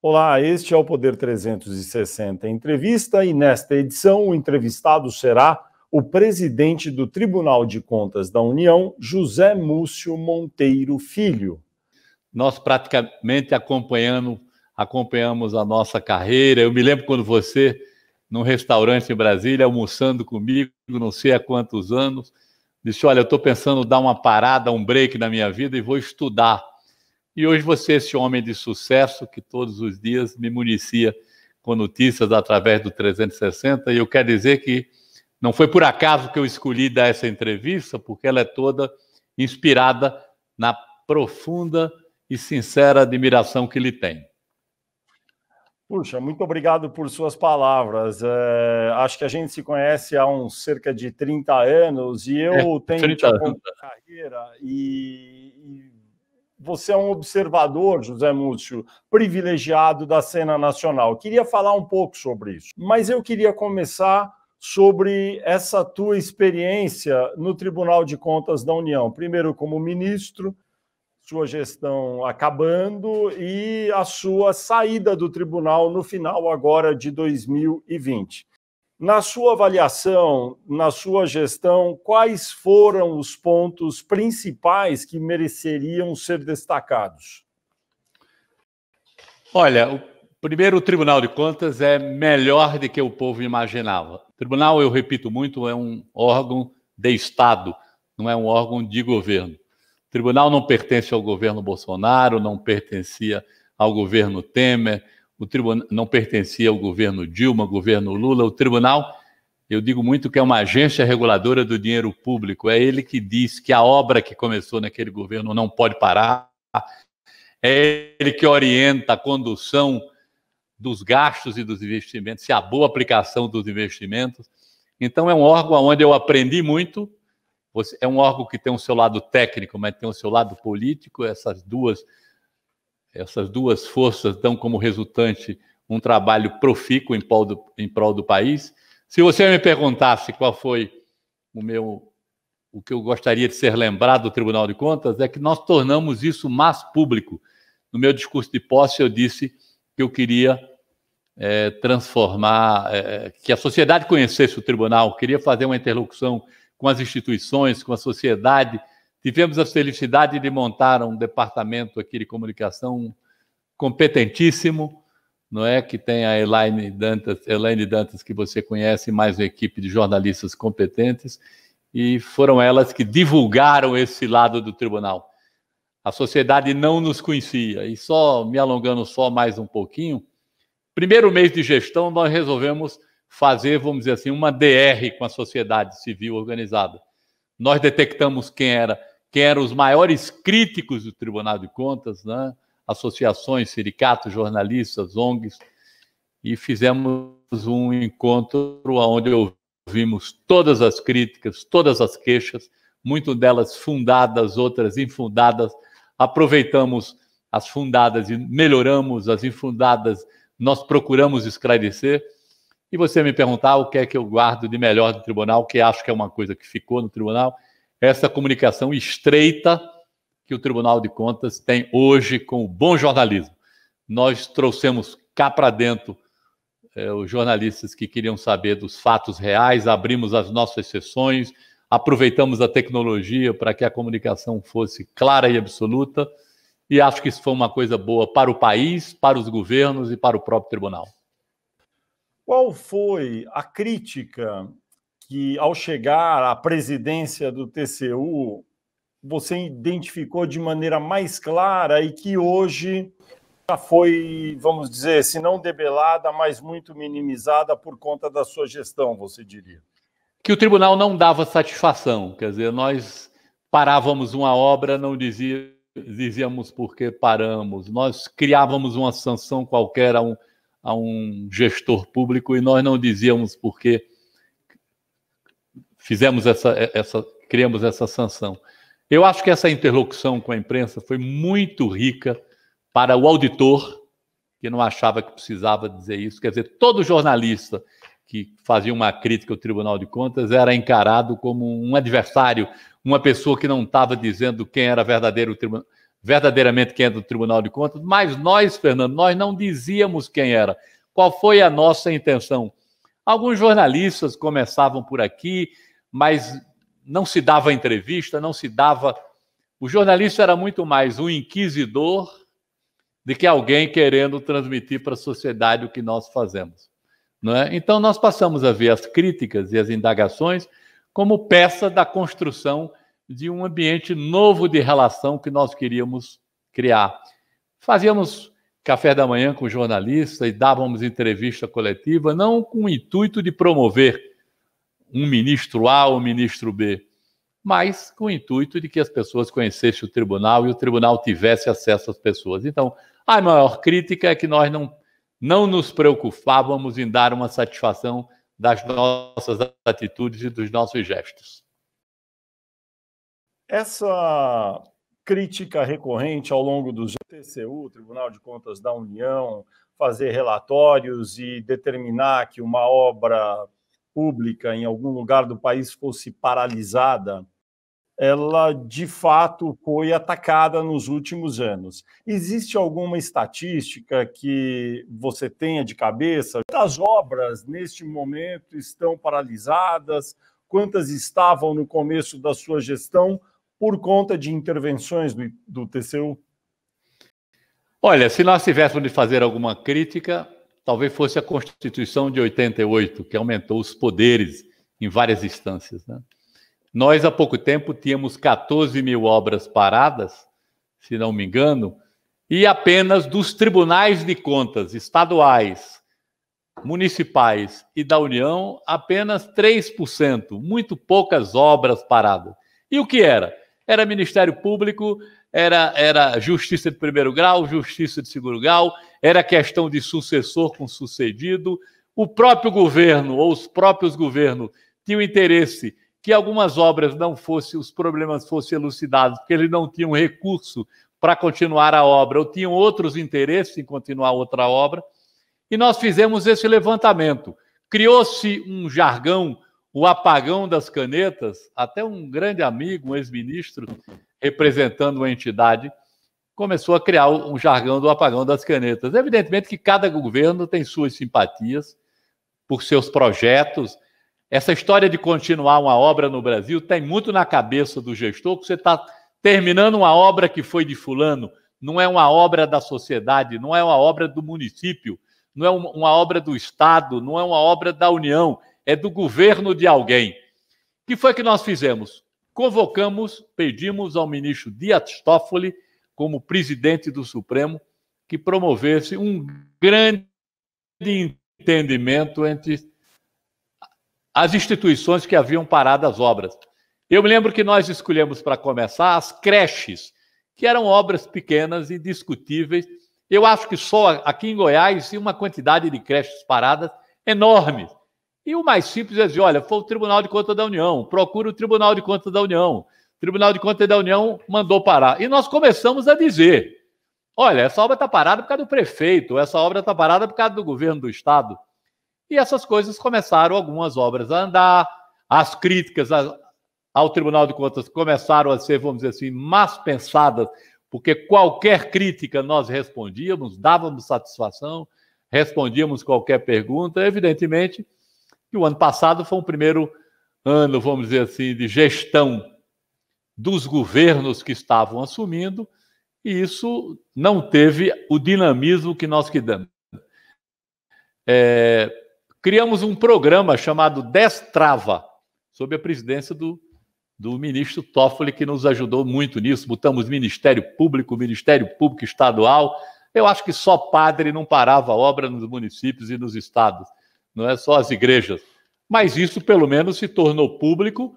Olá, este é o Poder 360 Entrevista e nesta edição o entrevistado será o presidente do Tribunal de Contas da União, José Múcio Monteiro Filho. Nós praticamente acompanhando, acompanhamos a nossa carreira. Eu me lembro quando você, num restaurante em Brasília, almoçando comigo, não sei há quantos anos, disse: Olha, eu estou pensando em dar uma parada, um break na minha vida e vou estudar e hoje você, esse homem de sucesso que todos os dias me municia com notícias através do 360, e eu quero dizer que não foi por acaso que eu escolhi dar essa entrevista, porque ela é toda inspirada na profunda e sincera admiração que ele tem. Puxa, muito obrigado por suas palavras. É, acho que a gente se conhece há uns cerca de 30 anos e eu é, tenho uma né? carreira e, e você é um observador, José Múcio, privilegiado da cena nacional. Queria falar um pouco sobre isso, mas eu queria começar sobre essa tua experiência no Tribunal de Contas da União. Primeiro, como ministro, sua gestão acabando e a sua saída do tribunal no final agora de 2020. Na sua avaliação, na sua gestão, quais foram os pontos principais que mereceriam ser destacados? Olha, o primeiro o Tribunal de Contas é melhor do que o povo imaginava. O tribunal, eu repito muito, é um órgão de Estado, não é um órgão de governo. O tribunal não pertence ao governo Bolsonaro, não pertencia ao governo Temer, o tribunal não pertencia ao governo Dilma, governo Lula, o tribunal, eu digo muito que é uma agência reguladora do dinheiro público, é ele que diz que a obra que começou naquele governo não pode parar, é ele que orienta a condução dos gastos e dos investimentos, se a boa aplicação dos investimentos. Então é um órgão onde eu aprendi muito. É um órgão que tem o seu lado técnico, mas tem o seu lado político. Essas duas essas duas forças dão como resultante um trabalho profícuo em prol do, em prol do país. Se você me perguntasse qual foi o meu o que eu gostaria de ser lembrado do Tribunal de Contas é que nós tornamos isso mais público. No meu discurso de posse, eu disse que eu queria é, transformar, é, que a sociedade conhecesse o tribunal, queria fazer uma interlocução com as instituições, com a sociedade, Tivemos a felicidade de montar um departamento aqui de comunicação competentíssimo, não é? Que tem a Elaine Dantas, Elaine Dantas que você conhece, mais uma equipe de jornalistas competentes, e foram elas que divulgaram esse lado do tribunal. A sociedade não nos conhecia. E só me alongando só mais um pouquinho, primeiro mês de gestão nós resolvemos fazer, vamos dizer assim, uma DR com a sociedade civil organizada. Nós detectamos quem era que eram os maiores críticos do Tribunal de Contas, né? associações, sindicatos, jornalistas, ONGs, e fizemos um encontro onde ouvimos todas as críticas, todas as queixas, muitas delas fundadas, outras infundadas. Aproveitamos as fundadas e melhoramos as infundadas, nós procuramos esclarecer. E você me perguntar o que é que eu guardo de melhor do tribunal, que acho que é uma coisa que ficou no tribunal essa comunicação estreita que o Tribunal de Contas tem hoje com o bom jornalismo. Nós trouxemos cá para dentro é, os jornalistas que queriam saber dos fatos reais, abrimos as nossas sessões, aproveitamos a tecnologia para que a comunicação fosse clara e absoluta, e acho que isso foi uma coisa boa para o país, para os governos e para o próprio tribunal. Qual foi a crítica que ao chegar à presidência do TCU, você identificou de maneira mais clara e que hoje já foi, vamos dizer, se não debelada, mas muito minimizada por conta da sua gestão, você diria? Que o tribunal não dava satisfação, quer dizer, nós parávamos uma obra, não dizia, dizíamos por que paramos, nós criávamos uma sanção qualquer a um, a um gestor público e nós não dizíamos por que fizemos essa, é, essa, criamos essa sanção. Eu acho que essa interlocução com a imprensa foi muito rica para o auditor, que não achava que precisava dizer isso. Quer dizer, todo jornalista que fazia uma crítica ao Tribunal de Contas era encarado como um adversário, uma pessoa que não estava dizendo quem era verdadeiro verdadeiramente quem era é do Tribunal de Contas, mas nós, Fernando, nós não dizíamos quem era. Qual foi a nossa intenção? Alguns jornalistas começavam por aqui, mas não se dava entrevista, não se dava. O jornalista era muito mais um inquisidor do que alguém querendo transmitir para a sociedade o que nós fazemos. Não é? Então, nós passamos a ver as críticas e as indagações como peça da construção de um ambiente novo de relação que nós queríamos criar. Fazíamos café da manhã com jornalista e dávamos entrevista coletiva, não com o intuito de promover um ministro A ou um ministro B, mas com o intuito de que as pessoas conhecessem o tribunal e o tribunal tivesse acesso às pessoas. Então, a maior crítica é que nós não, não nos preocupávamos em dar uma satisfação das nossas atitudes e dos nossos gestos. Essa crítica recorrente ao longo do TCU, Tribunal de Contas da União, fazer relatórios e determinar que uma obra pública em algum lugar do país fosse paralisada, ela de fato foi atacada nos últimos anos. Existe alguma estatística que você tenha de cabeça? Quantas obras neste momento estão paralisadas? Quantas estavam no começo da sua gestão por conta de intervenções do, do TCU? Olha, se nós tivéssemos de fazer alguma crítica, talvez fosse a Constituição de 88, que aumentou os poderes em várias instâncias. Né? Nós, há pouco tempo, tínhamos 14 mil obras paradas, se não me engano, e apenas dos tribunais de contas estaduais, municipais e da União, apenas 3%, muito poucas obras paradas. E o que era? Era Ministério Público, era, era Justiça de primeiro grau, Justiça de segundo grau, era questão de sucessor com sucedido. O próprio governo ou os próprios governos tinham interesse que algumas obras não fossem, os problemas fossem elucidados, porque eles não tinham recurso para continuar a obra, ou tinham outros interesses em continuar outra obra. E nós fizemos esse levantamento. Criou-se um jargão, o apagão das canetas, até um grande amigo, um ex-ministro, representando uma entidade, começou a criar um jargão do apagão das canetas. Evidentemente que cada governo tem suas simpatias por seus projetos. Essa história de continuar uma obra no Brasil tem muito na cabeça do gestor, que você está terminando uma obra que foi de fulano, não é uma obra da sociedade, não é uma obra do município, não é uma obra do Estado, não é uma obra da União, é do governo de alguém. O que foi que nós fizemos? Convocamos, pedimos ao ministro Dias Toffoli, como presidente do Supremo, que promovesse um grande entendimento entre as instituições que haviam parado as obras. Eu me lembro que nós escolhemos para começar as creches, que eram obras pequenas e discutíveis. Eu acho que só aqui em Goiás tinha uma quantidade de creches paradas enorme. E o mais simples é dizer: olha, foi o Tribunal de Contas da União, procura o Tribunal de Contas da União. Tribunal de Contas da União mandou parar. E nós começamos a dizer: olha, essa obra está parada por causa do prefeito, essa obra está parada por causa do governo do Estado. E essas coisas começaram, algumas obras a andar, as críticas ao Tribunal de Contas começaram a ser, vamos dizer assim, mais pensadas, porque qualquer crítica nós respondíamos, dávamos satisfação, respondíamos qualquer pergunta. Evidentemente que o ano passado foi um primeiro ano, vamos dizer assim, de gestão dos governos que estavam assumindo, e isso não teve o dinamismo que nós queremos. É, criamos um programa chamado Destrava, sob a presidência do, do ministro Toffoli, que nos ajudou muito nisso. Botamos Ministério Público, Ministério Público Estadual. Eu acho que só padre não parava a obra nos municípios e nos estados, não é só as igrejas. Mas isso, pelo menos, se tornou público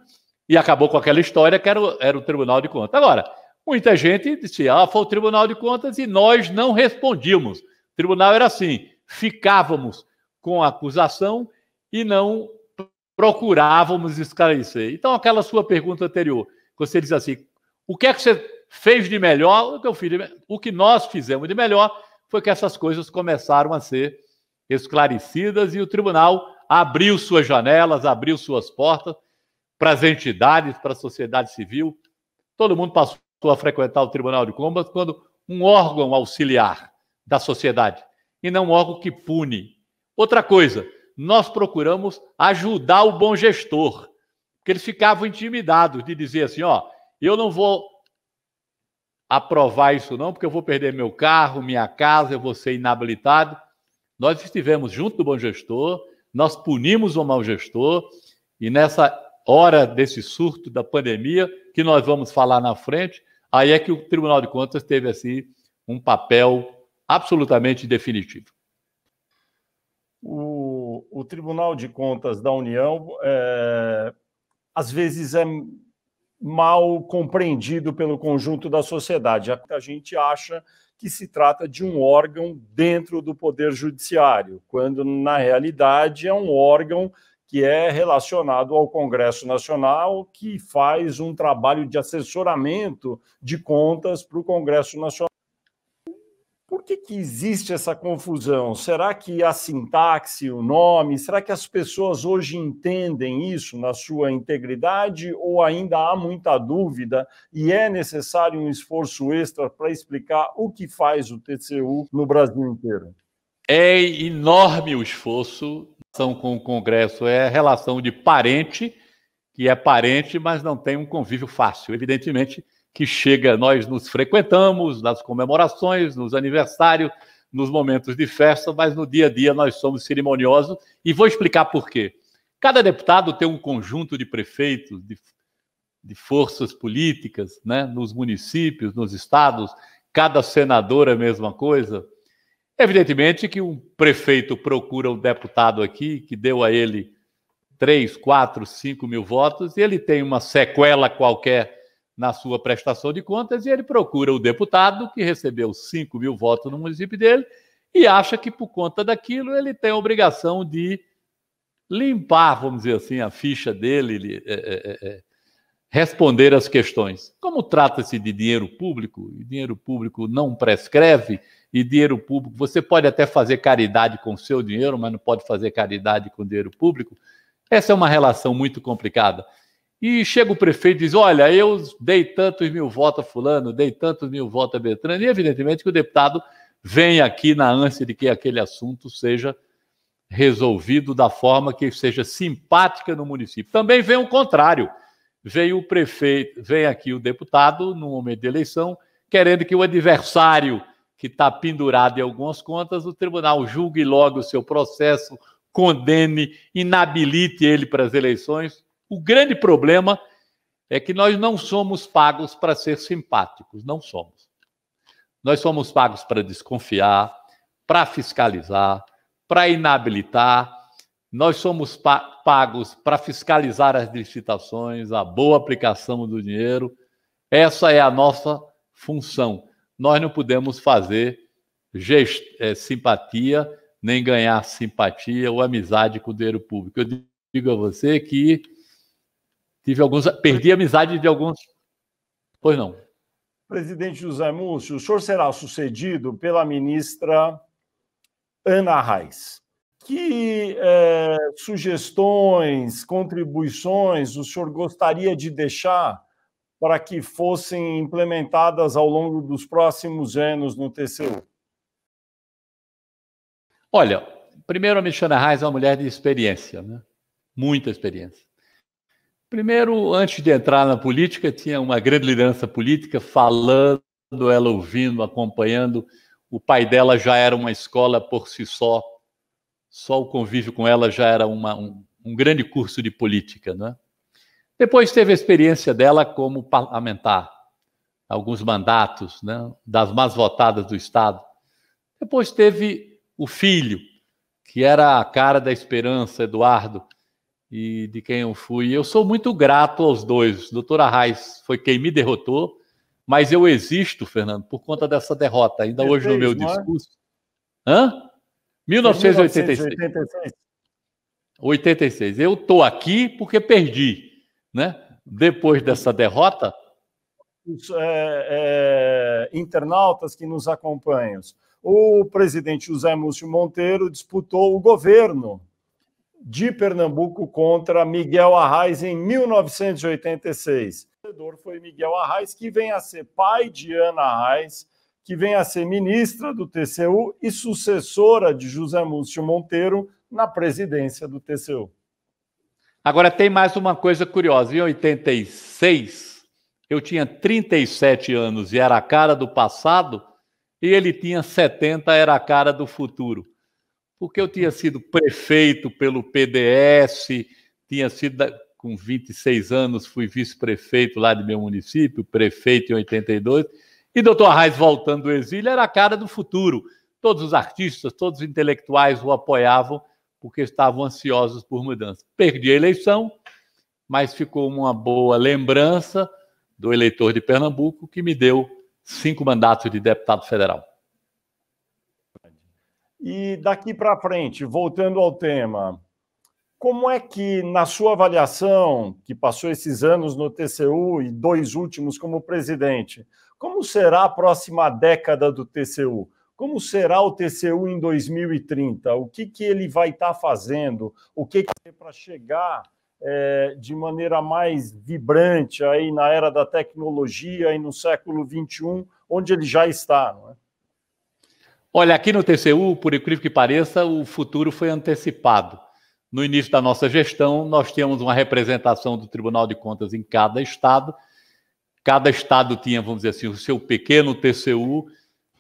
e acabou com aquela história que era o, era o Tribunal de Contas. Agora, muita gente disse: ah, foi o Tribunal de Contas e nós não respondíamos. O tribunal era assim: ficávamos com a acusação e não procurávamos esclarecer. Então, aquela sua pergunta anterior, você diz assim: o que é que você fez de melhor? O que, eu fiz de, o que nós fizemos de melhor foi que essas coisas começaram a ser esclarecidas e o tribunal abriu suas janelas, abriu suas portas para as entidades, para a sociedade civil. Todo mundo passou a frequentar o Tribunal de Contas quando um órgão auxiliar da sociedade e não um órgão que pune. Outra coisa, nós procuramos ajudar o bom gestor, porque eles ficavam intimidados de dizer assim, ó, eu não vou aprovar isso não, porque eu vou perder meu carro, minha casa, eu vou ser inabilitado. Nós estivemos junto do bom gestor, nós punimos o mau gestor e nessa hora desse surto da pandemia, que nós vamos falar na frente, aí é que o Tribunal de Contas teve assim um papel absolutamente definitivo. O, o Tribunal de Contas da União é, às vezes é mal compreendido pelo conjunto da sociedade. A gente acha que se trata de um órgão dentro do Poder Judiciário, quando na realidade é um órgão que é relacionado ao Congresso Nacional, que faz um trabalho de assessoramento de contas para o Congresso Nacional. Por que, que existe essa confusão? Será que a sintaxe, o nome, será que as pessoas hoje entendem isso na sua integridade ou ainda há muita dúvida e é necessário um esforço extra para explicar o que faz o TCU no Brasil inteiro? É enorme o esforço relação com o Congresso é relação de parente, que é parente, mas não tem um convívio fácil. Evidentemente que chega, nós nos frequentamos nas comemorações, nos aniversários, nos momentos de festa, mas no dia a dia nós somos cerimoniosos e vou explicar por quê. Cada deputado tem um conjunto de prefeitos, de, de forças políticas, né, nos municípios, nos estados, cada senador é a mesma coisa, Evidentemente que um prefeito procura um deputado aqui que deu a ele 3, 4, 5 mil votos e ele tem uma sequela qualquer na sua prestação de contas e ele procura o deputado que recebeu 5 mil votos no município dele e acha que por conta daquilo ele tem a obrigação de limpar, vamos dizer assim, a ficha dele, é, é, é, é, responder as questões. Como trata-se de dinheiro público, e dinheiro público não prescreve, e dinheiro público. Você pode até fazer caridade com seu dinheiro, mas não pode fazer caridade com dinheiro público. Essa é uma relação muito complicada. E chega o prefeito e diz: Olha, eu dei tantos mil votos a Fulano, dei tantos mil votos a Beltrano. E evidentemente que o deputado vem aqui na ânsia de que aquele assunto seja resolvido da forma que seja simpática no município. Também vem o contrário. Veio o prefeito, vem aqui o deputado, no momento de eleição, querendo que o adversário que está pendurado em algumas contas, o tribunal julgue logo o seu processo, condene, inabilite ele para as eleições. O grande problema é que nós não somos pagos para ser simpáticos, não somos. Nós somos pagos para desconfiar, para fiscalizar, para inabilitar. Nós somos pagos para fiscalizar as licitações, a boa aplicação do dinheiro. Essa é a nossa função nós não podemos fazer é, simpatia, nem ganhar simpatia ou amizade com o dinheiro público. Eu digo a você que tive alguns. Perdi a amizade de alguns. Pois não. Presidente José Múcio, o senhor será sucedido pela ministra Ana Reis. Que é, sugestões, contribuições o senhor gostaria de deixar para que fossem implementadas ao longo dos próximos anos no TCU? Olha, primeiro a Michana Reis é uma mulher de experiência, né? muita experiência. Primeiro, antes de entrar na política, tinha uma grande liderança política falando, ela ouvindo, acompanhando. O pai dela já era uma escola por si só, só o convívio com ela já era uma, um, um grande curso de política. Né? Depois teve a experiência dela como parlamentar, alguns mandatos, né, das mais votadas do Estado. Depois teve o filho, que era a cara da esperança, Eduardo, e de quem eu fui. Eu sou muito grato aos dois. Doutora Reis foi quem me derrotou, mas eu existo, Fernando, por conta dessa derrota. Ainda hoje no meu discurso. Hã? 1986. 86. Eu estou aqui porque perdi né? Depois dessa derrota? Os é, é, internautas que nos acompanham. O presidente José Múcio Monteiro disputou o governo de Pernambuco contra Miguel Arraes em 1986. O vencedor foi Miguel Arraes, que vem a ser pai de Ana Arraes, que vem a ser ministra do TCU e sucessora de José Múcio Monteiro na presidência do TCU. Agora tem mais uma coisa curiosa. Em 86, eu tinha 37 anos e era a cara do passado, e ele tinha 70, era a cara do futuro. Porque eu tinha sido prefeito pelo PDS, tinha sido com 26 anos, fui vice-prefeito lá de meu município, prefeito em 82, e doutor Raiz voltando do exílio era a cara do futuro. Todos os artistas, todos os intelectuais o apoiavam porque estavam ansiosos por mudança. Perdi a eleição, mas ficou uma boa lembrança do eleitor de Pernambuco que me deu cinco mandatos de deputado federal. E daqui para frente, voltando ao tema, como é que, na sua avaliação, que passou esses anos no TCU e dois últimos como presidente, como será a próxima década do TCU? Como será o TCU em 2030? O que, que ele vai estar tá fazendo? O que, que é para chegar é, de maneira mais vibrante aí na era da tecnologia e no século XXI, onde ele já está, não é? Olha, aqui no TCU, por incrível que pareça, o futuro foi antecipado. No início da nossa gestão, nós tínhamos uma representação do Tribunal de Contas em cada estado. Cada estado tinha, vamos dizer assim, o seu pequeno TCU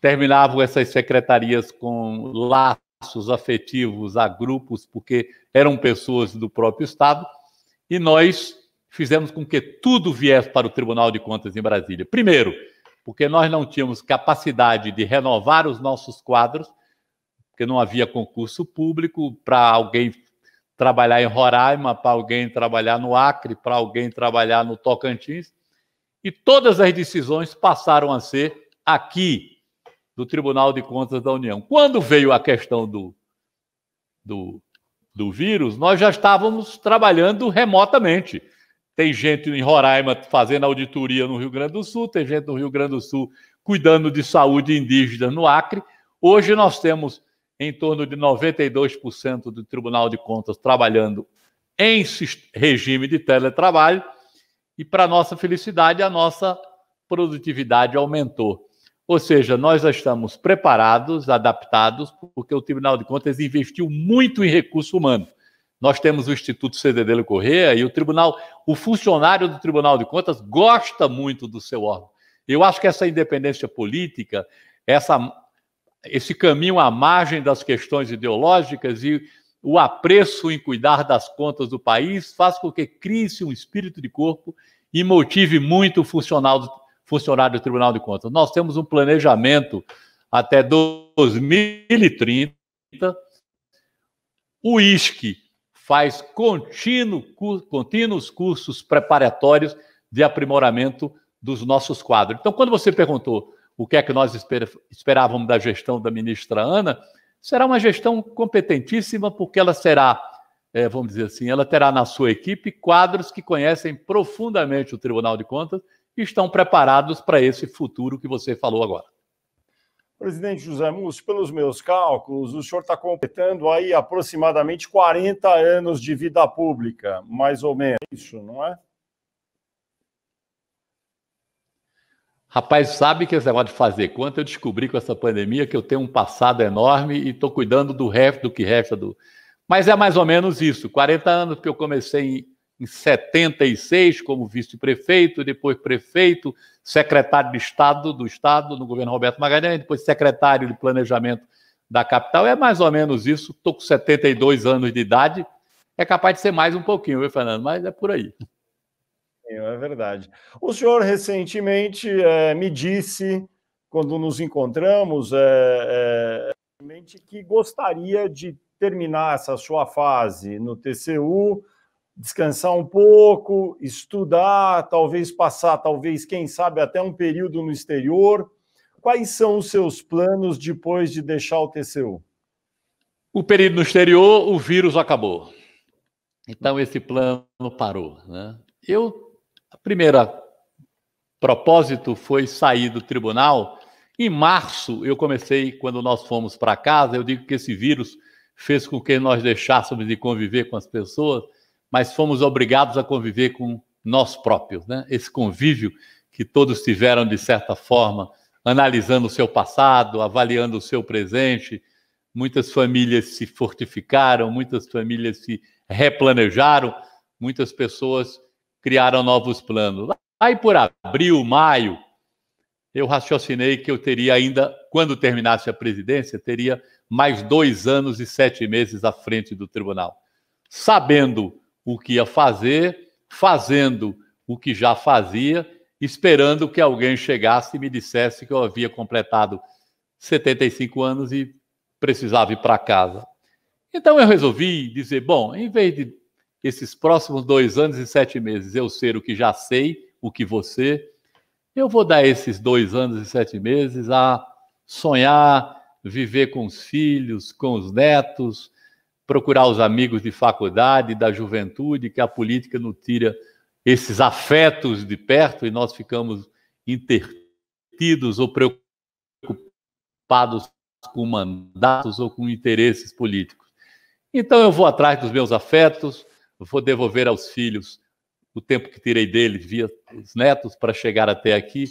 terminavam essas secretarias com laços afetivos a grupos, porque eram pessoas do próprio Estado, e nós fizemos com que tudo viesse para o Tribunal de Contas em Brasília. Primeiro, porque nós não tínhamos capacidade de renovar os nossos quadros, porque não havia concurso público para alguém trabalhar em Roraima, para alguém trabalhar no Acre, para alguém trabalhar no Tocantins. E todas as decisões passaram a ser aqui, do Tribunal de Contas da União. Quando veio a questão do, do, do vírus, nós já estávamos trabalhando remotamente. Tem gente em Roraima fazendo auditoria no Rio Grande do Sul, tem gente no Rio Grande do Sul cuidando de saúde indígena no Acre. Hoje nós temos em torno de 92% do Tribunal de Contas trabalhando em regime de teletrabalho e, para nossa felicidade, a nossa produtividade aumentou. Ou seja, nós já estamos preparados, adaptados, porque o Tribunal de Contas investiu muito em recurso humano. Nós temos o Instituto Cededelho Correia e o tribunal, o funcionário do Tribunal de Contas gosta muito do seu órgão. Eu acho que essa independência política, essa, esse caminho à margem das questões ideológicas e o apreço em cuidar das contas do país faz com que crie-se um espírito de corpo e motive muito o, funcional, funcionário do Tribunal de Contas. Nós temos um planejamento até 2030. O ISC faz contínuo, contínuos cursos preparatórios de aprimoramento dos nossos quadros. Então, quando você perguntou o que é que nós esperávamos da gestão da ministra Ana, será uma gestão competentíssima, porque ela será, é, vamos dizer assim, ela terá na sua equipe quadros que conhecem profundamente o Tribunal de Contas estão preparados para esse futuro que você falou agora. Presidente José Múcio, pelos meus cálculos, o senhor está completando aí aproximadamente 40 anos de vida pública, mais ou menos, é isso, não é? Rapaz, sabe que esse negócio de fazer conta, eu descobri com essa pandemia que eu tenho um passado enorme e estou cuidando do resto, do que resta do... Mas é mais ou menos isso, 40 anos, que eu comecei em 76 como vice-prefeito, depois prefeito, secretário de Estado do Estado no governo Roberto Magalhães, depois secretário de Planejamento da capital. É mais ou menos isso. Estou com 72 anos de idade. É capaz de ser mais um pouquinho, viu, Fernando? Mas é por aí. É, é verdade. O senhor recentemente é, me disse, quando nos encontramos, é, é, que gostaria de terminar essa sua fase no TCU descansar um pouco, estudar, talvez passar, talvez, quem sabe, até um período no exterior. Quais são os seus planos depois de deixar o TCU? O período no exterior, o vírus acabou. Então, esse plano parou. Né? Eu, a primeira propósito foi sair do tribunal. Em março, eu comecei, quando nós fomos para casa, eu digo que esse vírus fez com que nós deixássemos de conviver com as pessoas mas fomos obrigados a conviver com nós próprios, né? Esse convívio que todos tiveram de certa forma, analisando o seu passado, avaliando o seu presente. Muitas famílias se fortificaram, muitas famílias se replanejaram, muitas pessoas criaram novos planos. Aí por abril, maio, eu raciocinei que eu teria ainda, quando terminasse a presidência, teria mais dois anos e sete meses à frente do tribunal. Sabendo o que ia fazer, fazendo o que já fazia, esperando que alguém chegasse e me dissesse que eu havia completado 75 anos e precisava ir para casa. Então eu resolvi dizer: bom, em vez de esses próximos dois anos e sete meses eu ser o que já sei, o que você, eu vou dar esses dois anos e sete meses a sonhar, viver com os filhos, com os netos, procurar os amigos de faculdade, da juventude, que a política não tira esses afetos de perto e nós ficamos intertidos ou preocupados com mandatos ou com interesses políticos. Então eu vou atrás dos meus afetos, vou devolver aos filhos o tempo que tirei deles via os netos para chegar até aqui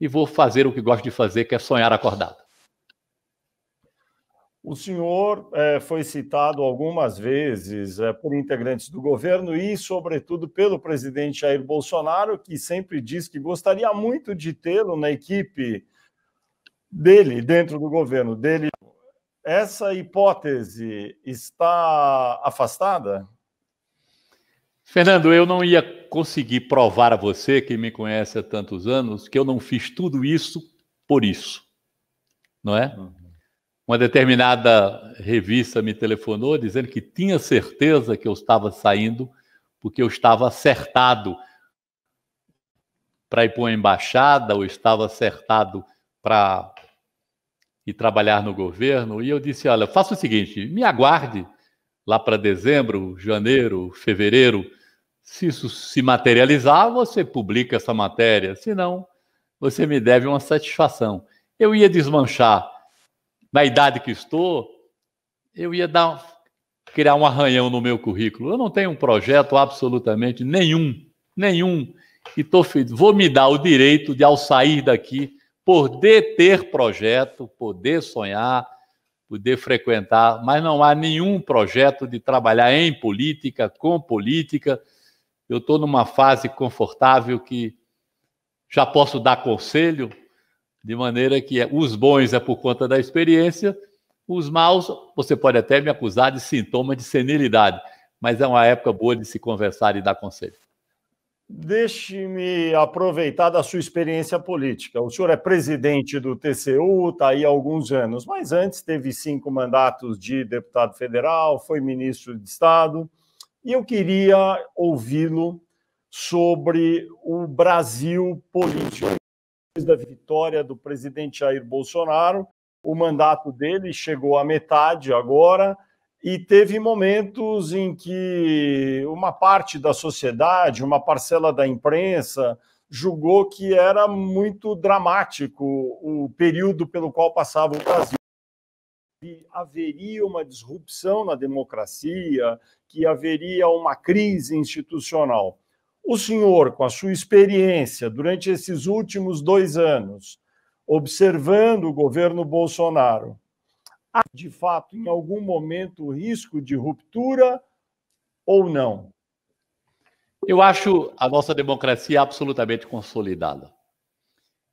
e vou fazer o que gosto de fazer, que é sonhar acordado. O senhor é, foi citado algumas vezes é, por integrantes do governo e, sobretudo, pelo presidente Jair Bolsonaro, que sempre diz que gostaria muito de tê-lo na equipe dele, dentro do governo dele. Essa hipótese está afastada? Fernando, eu não ia conseguir provar a você, que me conhece há tantos anos, que eu não fiz tudo isso por isso, não é? Hum. Uma determinada revista me telefonou dizendo que tinha certeza que eu estava saindo porque eu estava acertado para ir para uma embaixada ou estava acertado para ir trabalhar no governo. E eu disse: Olha, faça o seguinte, me aguarde lá para dezembro, janeiro, fevereiro. Se isso se materializar, você publica essa matéria. Se não, você me deve uma satisfação. Eu ia desmanchar na idade que estou, eu ia dar criar um arranhão no meu currículo. Eu não tenho um projeto absolutamente nenhum, nenhum. E tô, vou me dar o direito de, ao sair daqui, poder ter projeto, poder sonhar, poder frequentar, mas não há nenhum projeto de trabalhar em política, com política. Eu estou numa fase confortável que já posso dar conselho, de maneira que é, os bons é por conta da experiência, os maus, você pode até me acusar de sintoma de senilidade, mas é uma época boa de se conversar e dar conselho. Deixe-me aproveitar da sua experiência política. O senhor é presidente do TCU, está aí há alguns anos, mas antes teve cinco mandatos de deputado federal, foi ministro de Estado. E eu queria ouvi-lo sobre o Brasil político da vitória do presidente Jair Bolsonaro, o mandato dele chegou à metade agora e teve momentos em que uma parte da sociedade, uma parcela da imprensa, julgou que era muito dramático o período pelo qual passava o Brasil. Que haveria uma disrupção na democracia, que haveria uma crise institucional. O senhor, com a sua experiência durante esses últimos dois anos, observando o governo Bolsonaro, há de fato em algum momento risco de ruptura ou não? Eu acho a nossa democracia absolutamente consolidada.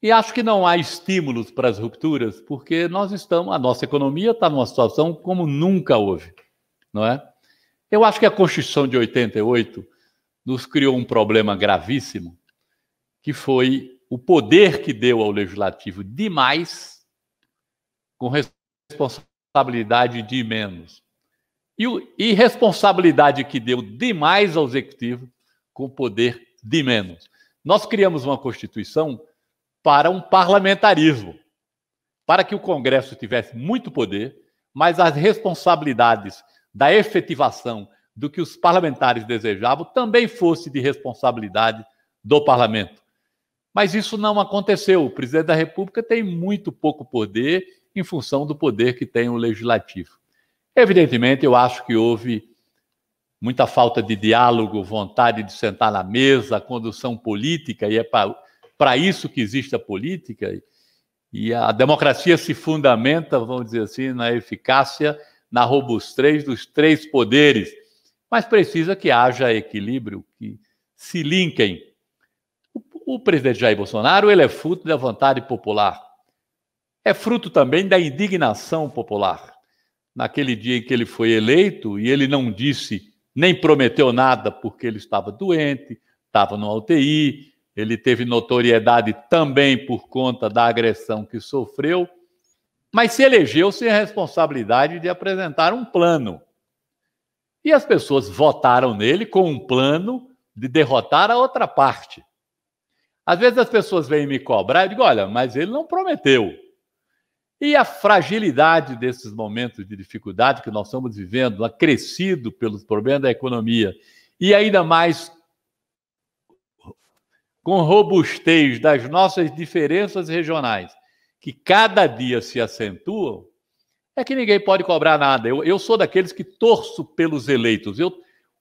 E acho que não há estímulos para as rupturas, porque nós estamos, a nossa economia está numa situação como nunca houve, não é? Eu acho que a Constituição de 88 nos criou um problema gravíssimo, que foi o poder que deu ao legislativo demais, com responsabilidade de menos. E responsabilidade irresponsabilidade que deu demais ao executivo, com poder de menos. Nós criamos uma Constituição para um parlamentarismo, para que o Congresso tivesse muito poder, mas as responsabilidades da efetivação do que os parlamentares desejavam também fosse de responsabilidade do parlamento. Mas isso não aconteceu. O presidente da República tem muito pouco poder em função do poder que tem o legislativo. Evidentemente, eu acho que houve muita falta de diálogo, vontade de sentar na mesa, condução política, e é para isso que existe a política. E a democracia se fundamenta, vamos dizer assim, na eficácia, na robustez dos três poderes mas precisa que haja equilíbrio, que se linkem. O, o presidente Jair Bolsonaro ele é fruto da vontade popular, é fruto também da indignação popular. Naquele dia em que ele foi eleito e ele não disse nem prometeu nada porque ele estava doente, estava no UTI, ele teve notoriedade também por conta da agressão que sofreu, mas se elegeu sem a responsabilidade de apresentar um plano. E as pessoas votaram nele com um plano de derrotar a outra parte. Às vezes as pessoas vêm me cobrar, eu digo, olha, mas ele não prometeu. E a fragilidade desses momentos de dificuldade que nós estamos vivendo, acrescido pelos problemas da economia, e ainda mais com robustez das nossas diferenças regionais, que cada dia se acentuam, é que ninguém pode cobrar nada. Eu, eu sou daqueles que torço pelos eleitos. Eu,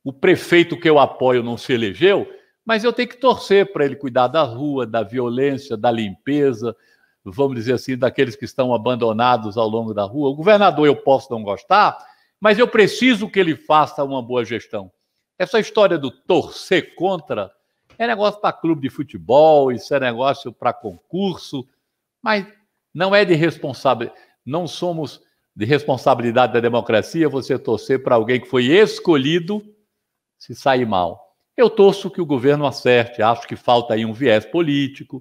o prefeito que eu apoio não se elegeu, mas eu tenho que torcer para ele cuidar da rua, da violência, da limpeza, vamos dizer assim, daqueles que estão abandonados ao longo da rua. O governador eu posso não gostar, mas eu preciso que ele faça uma boa gestão. Essa história do torcer contra é negócio para clube de futebol, isso é negócio para concurso, mas não é de responsável. Não somos de responsabilidade da democracia você torcer para alguém que foi escolhido se sair mal. Eu torço que o governo acerte, acho que falta aí um viés político,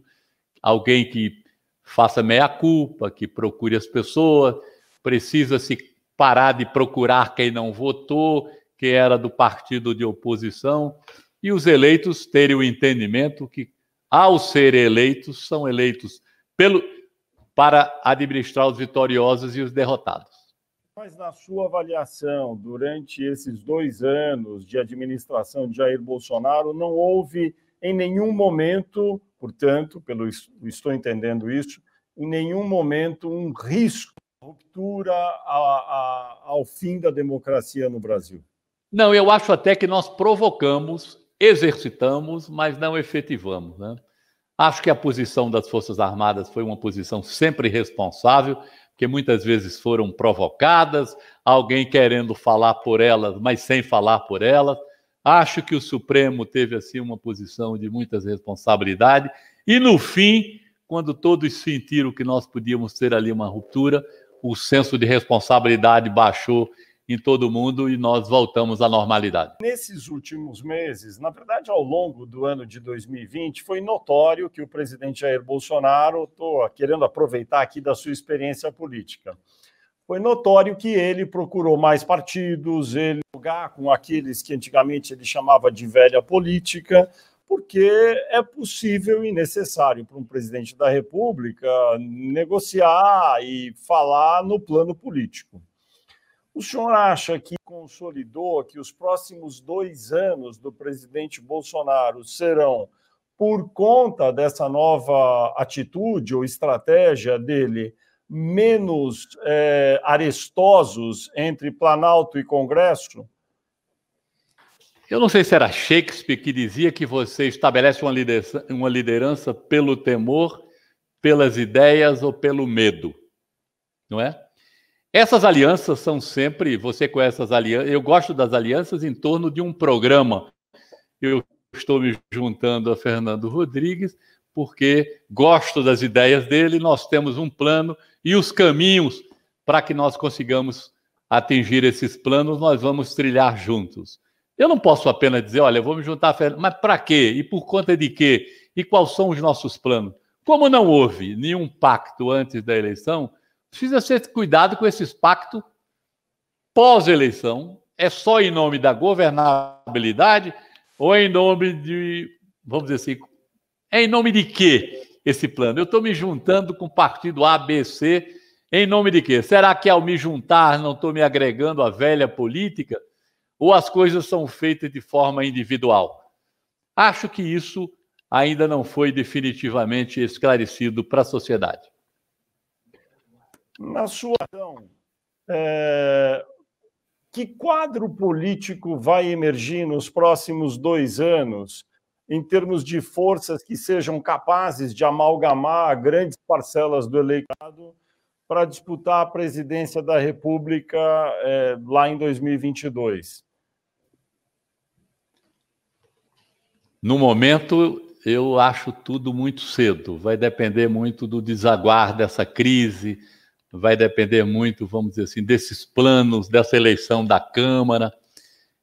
alguém que faça meia-culpa, que procure as pessoas, precisa se parar de procurar quem não votou, que era do partido de oposição, e os eleitos terem o entendimento que, ao ser eleitos, são eleitos pelo, para administrar os vitoriosos e os derrotados. Mas, na sua avaliação, durante esses dois anos de administração de Jair Bolsonaro, não houve em nenhum momento, portanto, pelo estou entendendo isso, em nenhum momento um risco ruptura a, a, ao fim da democracia no Brasil. Não, eu acho até que nós provocamos, exercitamos, mas não efetivamos, né? Acho que a posição das Forças Armadas foi uma posição sempre responsável, porque muitas vezes foram provocadas, alguém querendo falar por elas, mas sem falar por elas. Acho que o Supremo teve assim uma posição de muitas responsabilidades e no fim, quando todos sentiram que nós podíamos ter ali uma ruptura, o senso de responsabilidade baixou em todo mundo e nós voltamos à normalidade. Nesses últimos meses, na verdade, ao longo do ano de 2020, foi notório que o presidente Jair Bolsonaro, estou querendo aproveitar aqui da sua experiência política, foi notório que ele procurou mais partidos, ele lugar com aqueles que antigamente ele chamava de velha política, porque é possível e necessário para um presidente da República negociar e falar no plano político. O senhor acha que consolidou que os próximos dois anos do presidente Bolsonaro serão por conta dessa nova atitude ou estratégia dele, menos é, arestosos entre Planalto e Congresso? Eu não sei se era Shakespeare que dizia que você estabelece uma liderança, uma liderança pelo temor, pelas ideias ou pelo medo, não é? Essas alianças são sempre, você com essas alianças, eu gosto das alianças em torno de um programa. Eu estou me juntando a Fernando Rodrigues porque gosto das ideias dele, nós temos um plano e os caminhos para que nós consigamos atingir esses planos, nós vamos trilhar juntos. Eu não posso apenas dizer, olha, eu vou me juntar a Fernando, mas para quê? E por conta de quê? E quais são os nossos planos? Como não houve nenhum pacto antes da eleição, Precisa ser cuidado com esses pactos pós-eleição. É só em nome da governabilidade ou em nome de, vamos dizer assim, é em nome de quê esse plano? Eu estou me juntando com o partido ABC em nome de quê? Será que ao me juntar não estou me agregando à velha política? Ou as coisas são feitas de forma individual? Acho que isso ainda não foi definitivamente esclarecido para a sociedade na sua ação, é, que quadro político vai emergir nos próximos dois anos em termos de forças que sejam capazes de amalgamar grandes parcelas do eleitorado para disputar a presidência da República é, lá em 2022? No momento, eu acho tudo muito cedo. Vai depender muito do desaguar dessa crise, vai depender muito, vamos dizer assim, desses planos, dessa eleição da Câmara.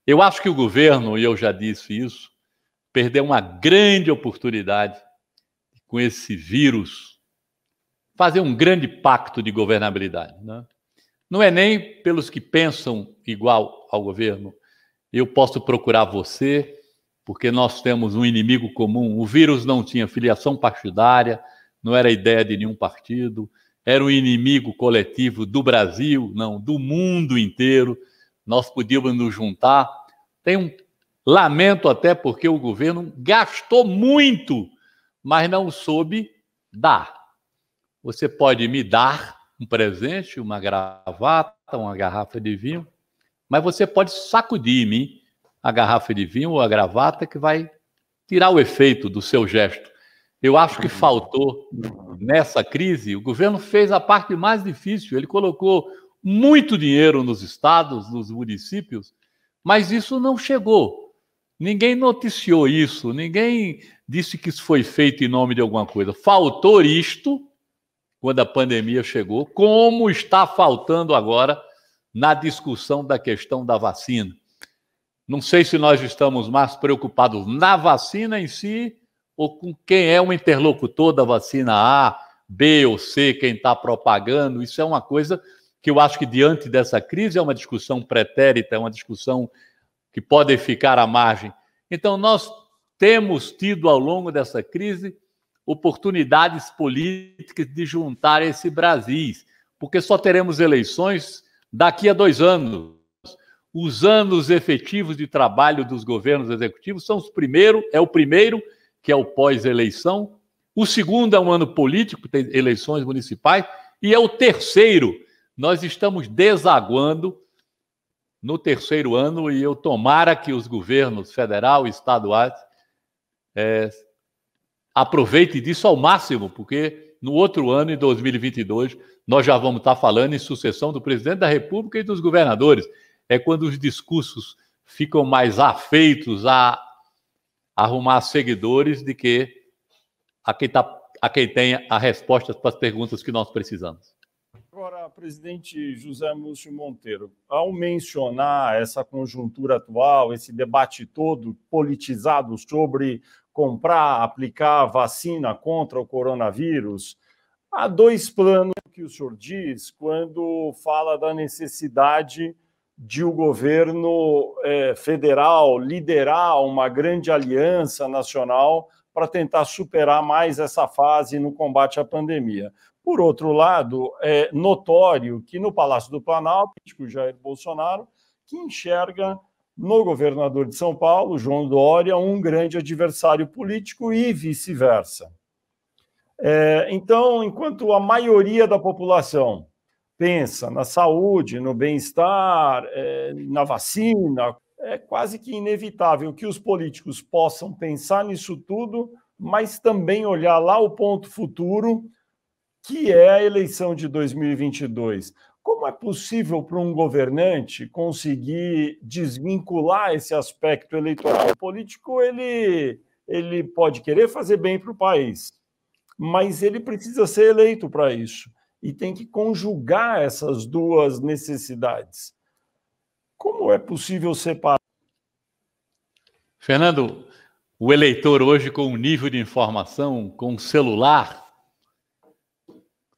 Eu acho que o governo, e eu já disse isso, perdeu uma grande oportunidade com esse vírus fazer um grande pacto de governabilidade. Né? Não é nem pelos que pensam igual ao governo. Eu posso procurar você, porque nós temos um inimigo comum. O vírus não tinha filiação partidária, não era ideia de nenhum partido era um inimigo coletivo do Brasil, não, do mundo inteiro. Nós podíamos nos juntar. Tem um lamento até porque o governo gastou muito, mas não soube dar. Você pode me dar um presente, uma gravata, uma garrafa de vinho, mas você pode sacudir em mim a garrafa de vinho ou a gravata que vai tirar o efeito do seu gesto. Eu acho que faltou nessa crise. O governo fez a parte mais difícil. Ele colocou muito dinheiro nos estados, nos municípios, mas isso não chegou. Ninguém noticiou isso, ninguém disse que isso foi feito em nome de alguma coisa. Faltou isto quando a pandemia chegou, como está faltando agora na discussão da questão da vacina. Não sei se nós estamos mais preocupados na vacina em si ou com quem é o interlocutor da vacina A, B ou C, quem está propagando. Isso é uma coisa que eu acho que, diante dessa crise, é uma discussão pretérita, é uma discussão que pode ficar à margem. Então, nós temos tido, ao longo dessa crise, oportunidades políticas de juntar esse Brasil, porque só teremos eleições daqui a dois anos. Os anos efetivos de trabalho dos governos executivos são os primeiro, é o primeiro que é o pós-eleição. O segundo é um ano político, tem eleições municipais. E é o terceiro. Nós estamos desaguando no terceiro ano e eu tomara que os governos federal e estaduais é, aproveitem disso ao máximo, porque no outro ano, em 2022, nós já vamos estar falando em sucessão do presidente da República e dos governadores. É quando os discursos ficam mais afeitos à arrumar seguidores de que a quem, tá, a quem tem a resposta para as perguntas que nós precisamos. Agora, presidente José Múcio Monteiro, ao mencionar essa conjuntura atual, esse debate todo politizado sobre comprar, aplicar vacina contra o coronavírus, há dois planos que o senhor diz quando fala da necessidade de o governo é, federal liderar uma grande aliança nacional para tentar superar mais essa fase no combate à pandemia. Por outro lado, é notório que no Palácio do Planalto, o Jair Bolsonaro, que enxerga no governador de São Paulo, João Dória, um grande adversário político e vice-versa. É, então, enquanto a maioria da população pensa na saúde, no bem-estar, eh, na vacina, é quase que inevitável que os políticos possam pensar nisso tudo, mas também olhar lá o ponto futuro, que é a eleição de 2022. Como é possível para um governante conseguir desvincular esse aspecto eleitoral? O político ele, ele pode querer fazer bem para o país, mas ele precisa ser eleito para isso e tem que conjugar essas duas necessidades. Como é possível separar? Fernando, o eleitor hoje com o nível de informação, com o celular,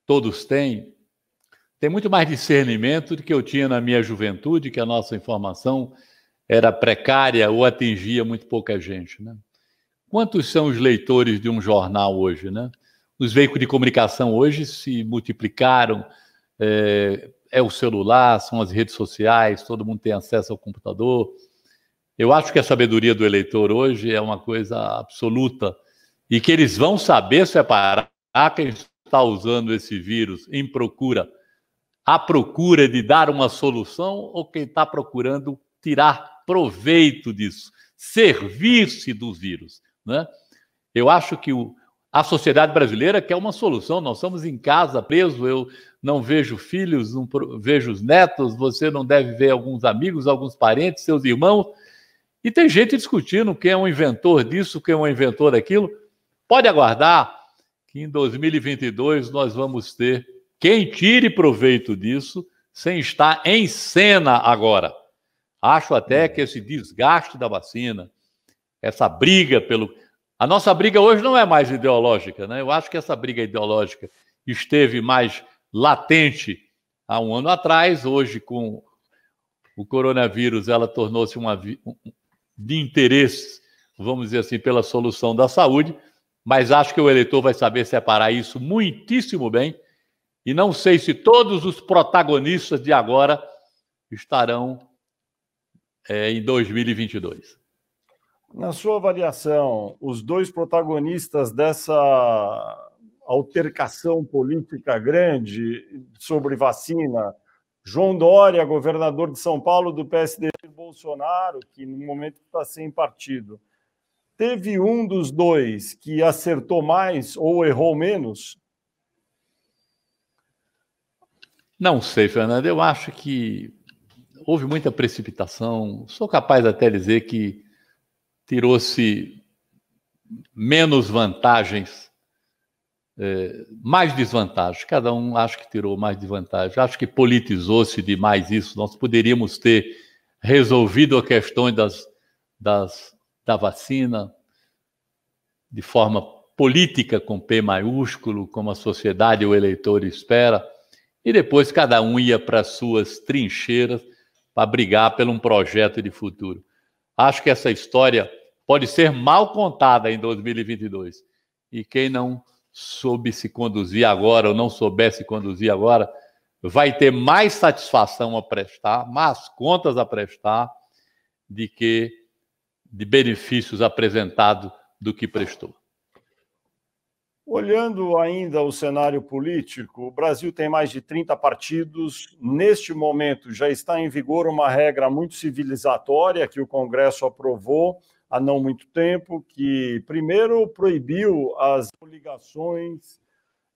todos têm, tem muito mais discernimento do que eu tinha na minha juventude, que a nossa informação era precária ou atingia muito pouca gente. Né? Quantos são os leitores de um jornal hoje? Né? os veículos de comunicação hoje se multiplicaram. É, é o celular, são as redes sociais, todo mundo tem acesso ao computador. Eu acho que a sabedoria do eleitor hoje é uma coisa absoluta e que eles vão saber separar quem está usando esse vírus em procura, a procura de dar uma solução ou quem está procurando tirar proveito disso, servir-se do vírus. Né? Eu acho que o, a sociedade brasileira quer uma solução. Nós estamos em casa, preso. Eu não vejo filhos, não vejo os netos. Você não deve ver alguns amigos, alguns parentes, seus irmãos. E tem gente discutindo quem é um inventor disso, quem é um inventor daquilo. Pode aguardar que em 2022 nós vamos ter quem tire proveito disso sem estar em cena agora. Acho até que esse desgaste da vacina, essa briga pelo a nossa briga hoje não é mais ideológica, né? Eu acho que essa briga ideológica esteve mais latente há um ano atrás, hoje com o coronavírus, ela tornou-se uma de interesse, vamos dizer assim, pela solução da saúde, mas acho que o eleitor vai saber separar isso muitíssimo bem, e não sei se todos os protagonistas de agora estarão é, em 2022. Na sua avaliação, os dois protagonistas dessa altercação política grande sobre vacina, João Dória, governador de São Paulo do PSD, Bolsonaro, que no momento está sem partido, teve um dos dois que acertou mais ou errou menos? Não sei, Fernando. Eu acho que houve muita precipitação. Sou capaz até de dizer que tirou-se menos vantagens, é, mais desvantagens. Cada um acho que tirou mais desvantagens. Acho que politizou-se demais isso. Nós poderíamos ter resolvido a questão das, das, da vacina de forma política, com P maiúsculo, como a sociedade ou o eleitor espera, e depois cada um ia para suas trincheiras para brigar por um projeto de futuro. Acho que essa história pode ser mal contada em 2022. E quem não soube se conduzir agora ou não soubesse conduzir agora, vai ter mais satisfação a prestar, mais contas a prestar, de que de benefícios apresentados do que prestou. Olhando ainda o cenário político, o Brasil tem mais de 30 partidos. Neste momento, já está em vigor uma regra muito civilizatória que o Congresso aprovou há não muito tempo, que primeiro proibiu as ligações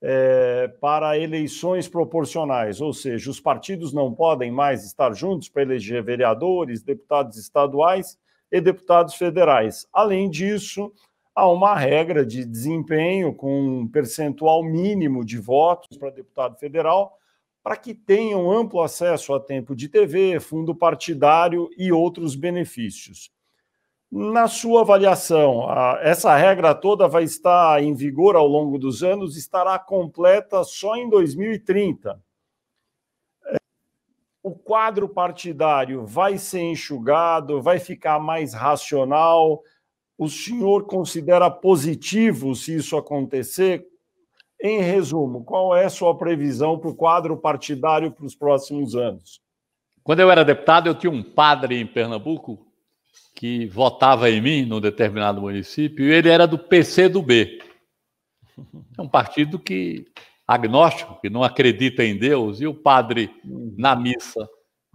é, para eleições proporcionais, ou seja, os partidos não podem mais estar juntos para eleger vereadores, deputados estaduais e deputados federais. Além disso, há uma regra de desempenho com um percentual mínimo de votos para deputado federal, para que tenham amplo acesso a tempo de TV, fundo partidário e outros benefícios. Na sua avaliação, essa regra toda vai estar em vigor ao longo dos anos, estará completa só em 2030. É, o quadro partidário vai ser enxugado, vai ficar mais racional, o senhor considera positivo se isso acontecer? Em resumo, qual é a sua previsão para o quadro partidário para os próximos anos? Quando eu era deputado, eu tinha um padre em Pernambuco que votava em mim num determinado município, e ele era do PC do B. É um partido que agnóstico, que não acredita em Deus, e o padre na missa,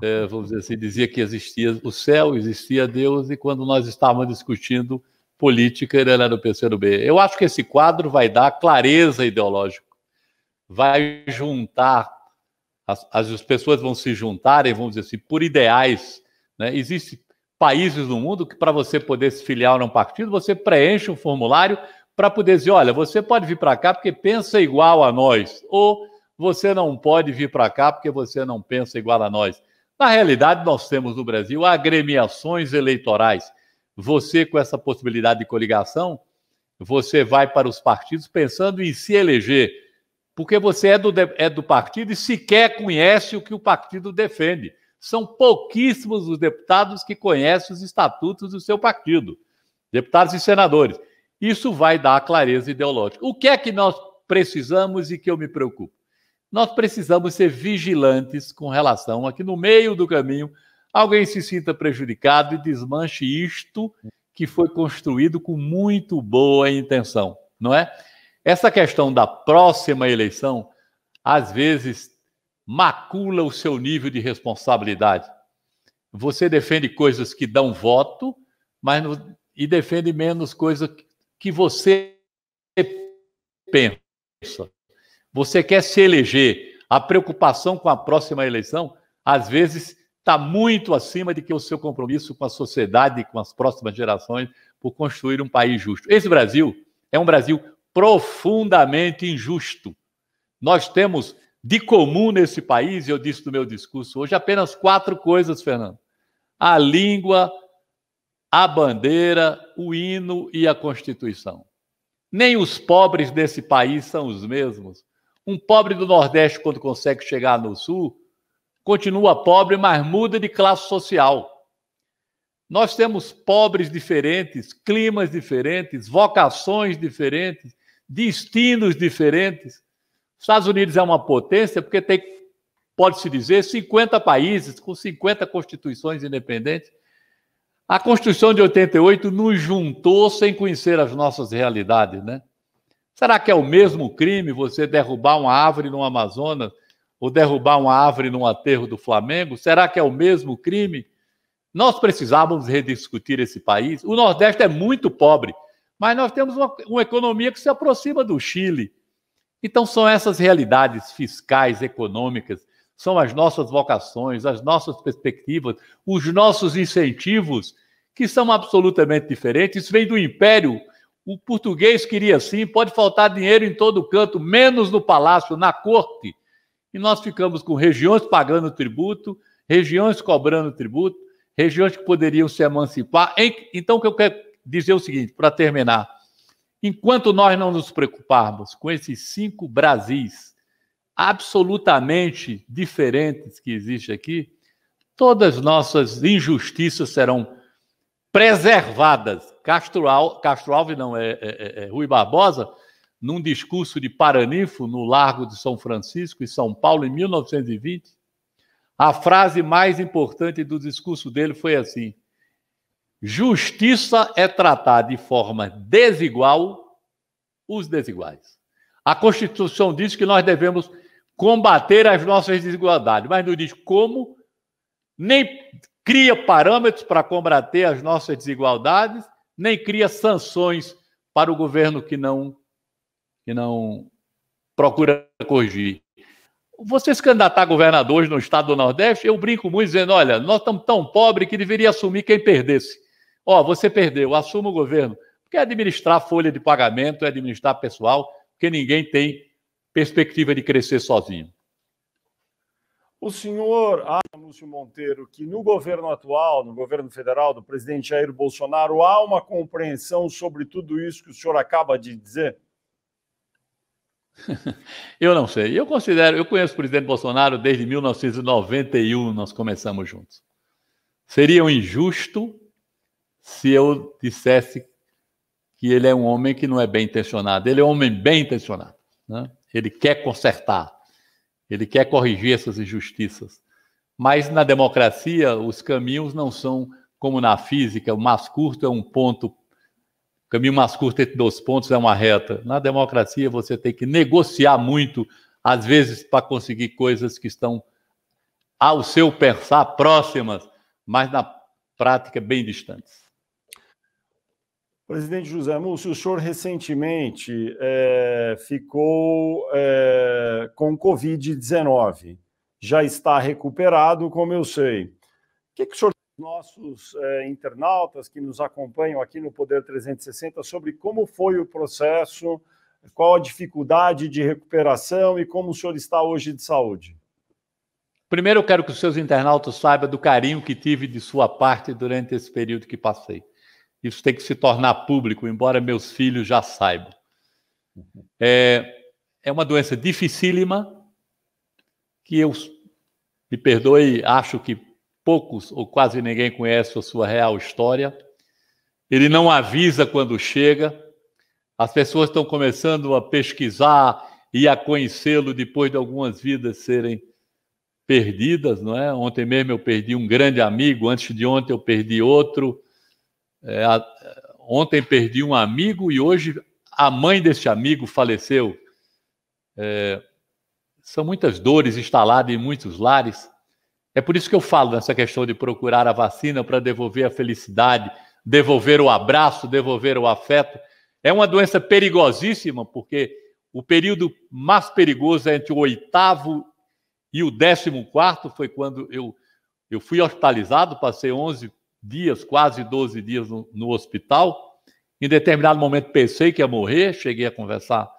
é, vamos dizer assim, dizia que existia o céu, existia Deus, e quando nós estávamos discutindo política né, né do PCdoB. Eu acho que esse quadro vai dar clareza ideológica, vai juntar, as, as pessoas vão se juntarem, vamos dizer assim, por ideais. Né? Existem países no mundo que, para você poder se filiar a um partido, você preenche um formulário para poder dizer: olha, você pode vir para cá porque pensa igual a nós, ou você não pode vir para cá porque você não pensa igual a nós. Na realidade, nós temos no Brasil agremiações eleitorais você, com essa possibilidade de coligação, você vai para os partidos pensando em se eleger, porque você é do, é do partido e sequer conhece o que o partido defende. São pouquíssimos os deputados que conhecem os estatutos do seu partido, deputados e senadores. Isso vai dar clareza ideológica. O que é que nós precisamos e que eu me preocupo? Nós precisamos ser vigilantes com relação a que, no meio do caminho, alguém se sinta prejudicado e desmanche isto que foi construído com muito boa intenção, não é? Essa questão da próxima eleição, às vezes, macula o seu nível de responsabilidade. Você defende coisas que dão voto, mas e defende menos coisas que você pensa. Você quer se eleger. A preocupação com a próxima eleição, às vezes, está muito acima de que o seu compromisso com a sociedade e com as próximas gerações por construir um país justo. Esse Brasil é um Brasil profundamente injusto. Nós temos de comum nesse país, eu disse no meu discurso hoje, apenas quatro coisas, Fernando: a língua, a bandeira, o hino e a Constituição. Nem os pobres desse país são os mesmos. Um pobre do Nordeste, quando consegue chegar no Sul, continua pobre, mas muda de classe social. Nós temos pobres diferentes, climas diferentes, vocações diferentes, destinos diferentes. Os Estados Unidos é uma potência porque tem, pode-se dizer, 50 países com 50 constituições independentes. A Constituição de 88 nos juntou sem conhecer as nossas realidades, né? Será que é o mesmo crime você derrubar uma árvore no Amazonas ou derrubar uma árvore num aterro do Flamengo? Será que é o mesmo crime? Nós precisávamos rediscutir esse país. O Nordeste é muito pobre, mas nós temos uma, uma economia que se aproxima do Chile. Então, são essas realidades fiscais, econômicas, são as nossas vocações, as nossas perspectivas, os nossos incentivos, que são absolutamente diferentes. Isso vem do império. O português queria assim, pode faltar dinheiro em todo canto, menos no palácio, na corte e nós ficamos com regiões pagando tributo, regiões cobrando tributo, regiões que poderiam se emancipar. Então, o que eu quero dizer é o seguinte, para terminar: enquanto nós não nos preocuparmos com esses cinco Brasis absolutamente diferentes que existem aqui, todas nossas injustiças serão preservadas. Castro, Al, Castro Alves, não, é, é, é, é Rui Barbosa, num discurso de Paranifo, no Largo de São Francisco, em São Paulo, em 1920, a frase mais importante do discurso dele foi assim: Justiça é tratar de forma desigual os desiguais. A Constituição diz que nós devemos combater as nossas desigualdades, mas não diz como, nem cria parâmetros para combater as nossas desigualdades, nem cria sanções para o governo que não que não procura corrigir. Você se candidatar a governador hoje no estado do Nordeste, eu brinco muito dizendo: olha, nós estamos tão pobres que deveria assumir quem perdesse. Ó, oh, você perdeu, assuma o governo. Porque administrar folha de pagamento, é administrar pessoal, porque ninguém tem perspectiva de crescer sozinho. O senhor acha, Lúcio Monteiro, que no governo atual, no governo federal do presidente Jair Bolsonaro, há uma compreensão sobre tudo isso que o senhor acaba de dizer? Eu não sei. Eu considero, eu conheço o presidente Bolsonaro desde 1991, nós começamos juntos. Seria um injusto se eu dissesse que ele é um homem que não é bem intencionado. Ele é um homem bem intencionado. Né? Ele quer consertar, ele quer corrigir essas injustiças. Mas na democracia, os caminhos não são como na física: o mais curto é um ponto caminho mais curto entre dois pontos é uma reta. Na democracia, você tem que negociar muito, às vezes, para conseguir coisas que estão, ao seu pensar, próximas, mas na prática, bem distantes. Presidente José Múcio, o senhor recentemente é, ficou é, com Covid-19. Já está recuperado, como eu sei. O que, que o senhor nossos é, internautas que nos acompanham aqui no Poder 360 sobre como foi o processo, qual a dificuldade de recuperação e como o senhor está hoje de saúde. Primeiro, eu quero que os seus internautas saibam do carinho que tive de sua parte durante esse período que passei. Isso tem que se tornar público, embora meus filhos já saibam. É, é uma doença dificílima que eu, me perdoe, acho que poucos ou quase ninguém conhece a sua real história. Ele não avisa quando chega. As pessoas estão começando a pesquisar e a conhecê-lo depois de algumas vidas serem perdidas, não é? Ontem mesmo eu perdi um grande amigo, antes de ontem eu perdi outro. É, a, ontem perdi um amigo e hoje a mãe deste amigo faleceu. É, são muitas dores instaladas em muitos lares. É por isso que eu falo nessa questão de procurar a vacina para devolver a felicidade, devolver o abraço, devolver o afeto. É uma doença perigosíssima, porque o período mais perigoso é entre o oitavo e o décimo quarto, foi quando eu, eu fui hospitalizado, passei 11 dias, quase 12 dias no, no hospital. Em determinado momento pensei que ia morrer, cheguei a conversar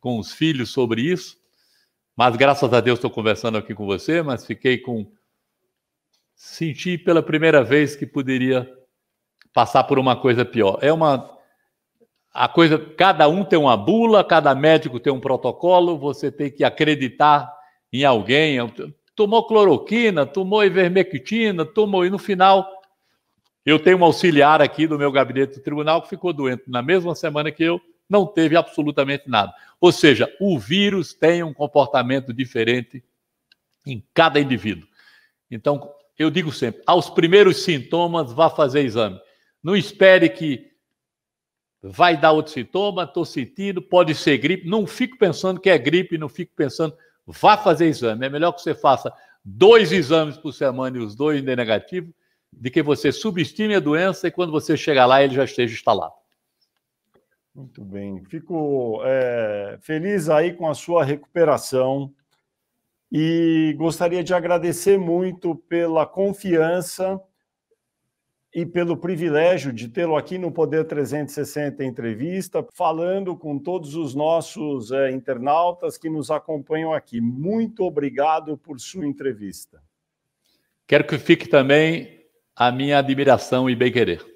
com os filhos sobre isso, mas graças a Deus estou conversando aqui com você, mas fiquei com senti pela primeira vez que poderia passar por uma coisa pior. É uma a coisa, cada um tem uma bula, cada médico tem um protocolo, você tem que acreditar em alguém. Tomou cloroquina, tomou ivermectina, tomou e no final eu tenho um auxiliar aqui do meu gabinete do tribunal que ficou doente na mesma semana que eu, não teve absolutamente nada. Ou seja, o vírus tem um comportamento diferente em cada indivíduo. Então, eu digo sempre, aos primeiros sintomas, vá fazer exame. Não espere que vai dar outro sintoma, estou sentindo, pode ser gripe. Não fico pensando que é gripe, não fico pensando, vá fazer exame. É melhor que você faça dois exames por semana e os dois ainda negativos, de que você subestime a doença e quando você chegar lá ele já esteja instalado. Muito bem. Fico é, feliz aí com a sua recuperação e gostaria de agradecer muito pela confiança e pelo privilégio de tê-lo aqui no Poder 360 Entrevista, falando com todos os nossos é, internautas que nos acompanham aqui. Muito obrigado por sua entrevista. Quero que fique também a minha admiração e bem-querer.